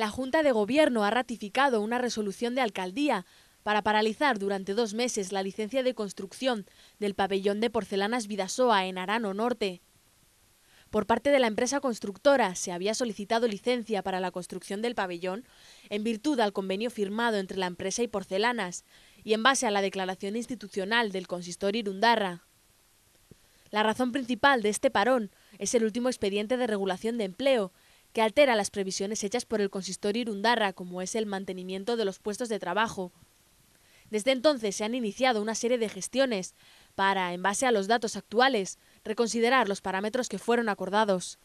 La Junta de Gobierno ha ratificado una resolución de alcaldía para paralizar durante dos meses la licencia de construcción del pabellón de porcelanas Vidasoa en Arano Norte. Por parte de la empresa constructora se había solicitado licencia para la construcción del pabellón en virtud al convenio firmado entre la empresa y porcelanas y en base a la declaración institucional del consistorio Irundarra. La razón principal de este parón es el último expediente de regulación de empleo que altera las previsiones hechas por el consistorio Irundarra, como es el mantenimiento de los puestos de trabajo. Desde entonces se han iniciado una serie de gestiones para, en base a los datos actuales, reconsiderar los parámetros que fueron acordados.